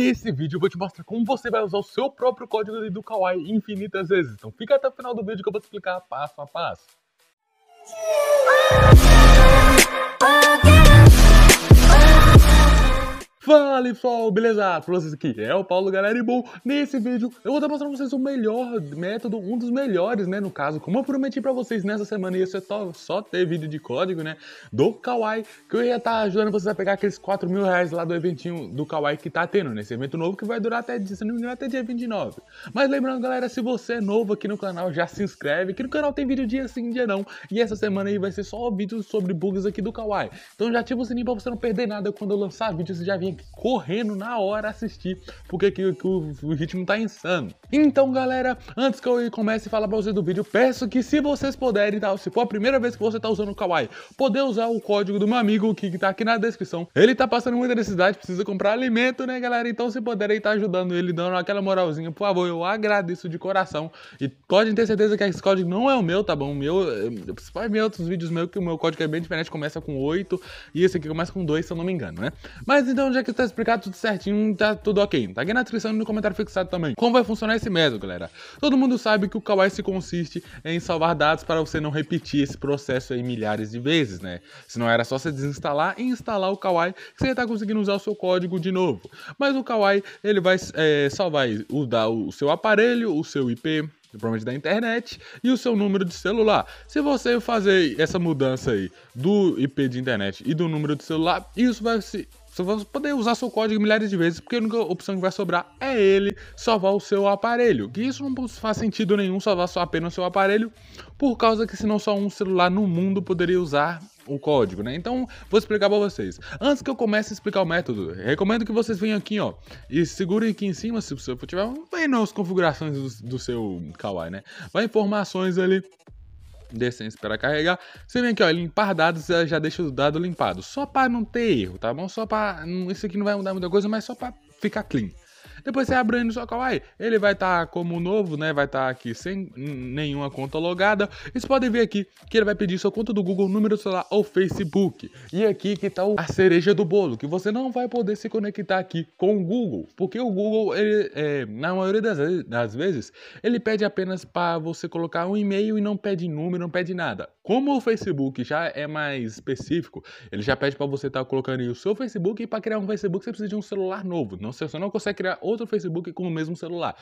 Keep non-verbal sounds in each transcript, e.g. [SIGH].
Nesse vídeo eu vou te mostrar como você vai usar o seu próprio código do Kawaii infinitas vezes. Então fica até o final do vídeo que eu vou te explicar passo a passo. Fala pessoal, beleza? Pra vocês aqui é o Paulo, galera, e bom, nesse vídeo eu vou estar mostrando pra vocês o melhor método, um dos melhores, né, no caso, como eu prometi pra vocês nessa semana, e isso é só, só ter vídeo de código, né, do Kawaii, que eu ia estar tá ajudando vocês a pegar aqueles 4 mil reais lá do eventinho do Kawaii que tá tendo, nesse evento novo que vai durar até, se não me engano, até dia 29. Mas lembrando, galera, se você é novo aqui no canal, já se inscreve, que no canal tem vídeo dia sim, dia não, e essa semana aí vai ser só vídeos sobre bugs aqui do Kawaii. Então já ativa o sininho pra você não perder nada quando eu lançar vídeo, você já vem aqui correndo na hora assistir, porque aqui, que o, o, ritmo tá insano. Então, galera, antes que eu comece a falar pra vocês do vídeo, peço que se vocês puderem, tá? Se for a primeira vez que você tá usando o Kawaii, poder usar o código do meu amigo que tá aqui na descrição. Ele tá passando muita necessidade, precisa comprar alimento, né, galera? Então, se puderem tá ajudando ele, dando aquela moralzinha, por favor, eu agradeço de coração. E podem ter certeza que esse código não é o meu, tá bom? O meu, você vai ver outros vídeos meus que o meu código é bem diferente, começa com 8 e esse aqui começa com 2, se eu não me engano, né? Mas então, já que que está explicado tudo certinho, tá tudo ok. Tá aqui na descrição e no comentário fixado também. Como vai funcionar esse método, galera? Todo mundo sabe que o Kawaii se consiste em salvar dados para você não repetir esse processo aí milhares de vezes, né? Se não era só você desinstalar e instalar o Kawaii, você ia estar tá conseguindo usar o seu código de novo. Mas o Kawaii, ele vai é, salvar o, da, o seu aparelho, o seu IP, provavelmente da internet, e o seu número de celular. Se você fazer essa mudança aí do IP de internet e do número de celular, isso vai se você vai poder usar seu código milhares de vezes, porque a única opção que vai sobrar é ele salvar o seu aparelho. Que isso não faz sentido nenhum salvar só apenas o seu aparelho, por causa que senão só um celular no mundo poderia usar o código, né? Então, vou explicar para vocês. Antes que eu comece a explicar o método, recomendo que vocês venham aqui, ó, e segurem aqui em cima, se você tiver, vem nas configurações do, do seu Kawaii, né? Vai informações ali decentes para carregar. Você vem aqui, ó, limpar dados, já deixa o dado limpado. Só para não ter erro, tá bom? Só para. Isso aqui não vai mudar muita coisa, mas só para ficar clean. Depois você abre no seu Kawaii, ele vai estar tá como novo, né? Vai estar tá aqui sem nenhuma conta logada. E vocês podem ver aqui que ele vai pedir sua conta do Google, número do celular ou Facebook. E aqui que tá a cereja do bolo, que você não vai poder se conectar aqui com o Google, porque o Google, ele, é, na maioria das, das vezes, ele pede apenas para você colocar um e-mail e não pede número, não pede nada. Como o Facebook já é mais específico, ele já pede para você estar tá colocando aí o seu Facebook e para criar um Facebook você precisa de um celular novo. Não, sei se você não consegue criar outro Facebook com o mesmo celular.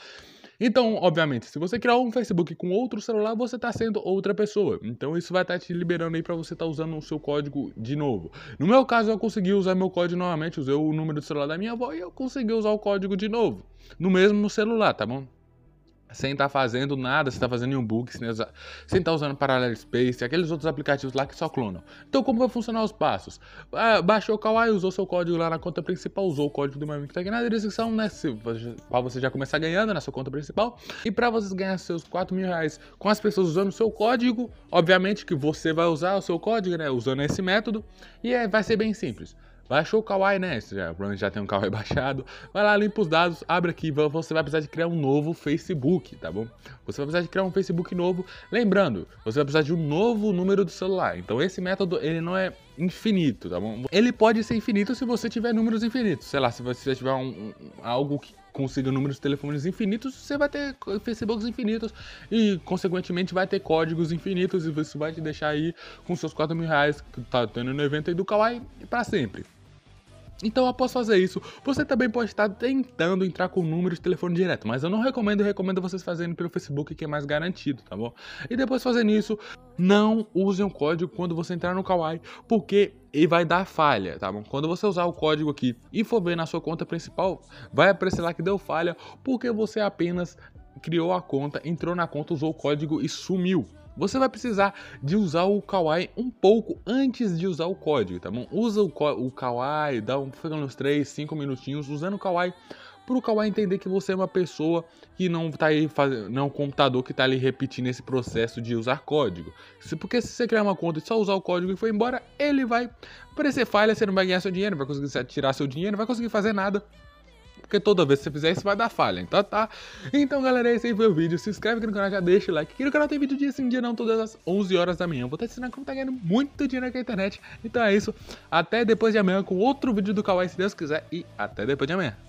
Então, obviamente, se você criar um Facebook com outro celular, você está sendo outra pessoa. Então, isso vai estar tá te liberando aí para você estar tá usando o seu código de novo. No meu caso, eu consegui usar meu código novamente, usei o número do celular da minha avó e eu consegui usar o código de novo. No mesmo celular, tá bom? sem estar tá fazendo nada, sem estar tá fazendo um bug, sem estar tá usando Parallel Space, aqueles outros aplicativos lá que só clonam. Então, como vai funcionar os passos? Ah, baixou o Kawaii, usou seu código lá na conta principal, usou o código do meu amigo que está aqui na descrição, né? Para você já começar ganhando na sua conta principal. E para vocês ganhar seus 4 mil reais com as pessoas usando o seu código, obviamente que você vai usar o seu código, né? Usando esse método, e é, vai ser bem simples. Baixou o Kawai, né? Você é já, tem um Kawaii [LAUGHS] baixado. Vai lá, limpa os dados, abre aqui. Você vai precisar de criar um novo Facebook, tá bom? Você vai precisar de criar um Facebook novo. Lembrando, você vai precisar de um novo número do celular. Então esse método, ele não é infinito, tá bom? Ele pode ser infinito se você tiver números infinitos. Sei lá, se você tiver um, um algo que consiga números de telefones infinitos, você vai ter Facebooks infinitos e, consequentemente, vai ter códigos infinitos e isso vai te deixar aí com seus 4 mil reais que tá tendo no evento aí do Kawaii para sempre. Então, após fazer isso, você também pode estar tentando entrar com o número de telefone direto, mas eu não recomendo, eu recomendo vocês fazerem pelo Facebook, que é mais garantido, tá bom? E depois fazendo isso, não usem o código quando você entrar no Kawaii, porque ele vai dar falha, tá bom? Quando você usar o código aqui e for ver na sua conta principal, vai aparecer lá que deu falha, porque você apenas criou a conta, entrou na conta, usou o código e sumiu. Você vai precisar de usar o Kawaii um pouco antes de usar o código, tá bom? Usa o, o Kawaii, dá um, fica uns 3, 5 minutinhos usando o Kawaii para o Kawaii entender que você é uma pessoa que não está aí fazendo, não é um computador que está ali repetindo esse processo de usar código. Porque se você criar uma conta e só usar o código e for embora, ele vai aparecer falha, você não vai ganhar seu dinheiro, vai conseguir tirar seu dinheiro, não vai conseguir fazer nada porque toda vez que você fizer isso vai dar falha, então tá? Então galera, esse é aí foi o vídeo, se inscreve aqui no canal, já deixa o like, aqui no canal tem vídeo dia sim, dia não, todas as 11 horas da manhã, vou estar ensinando como tá ganhando muito dinheiro com a internet, então é isso, até depois de amanhã com outro vídeo do Kawaii, se Deus quiser, e até depois de amanhã.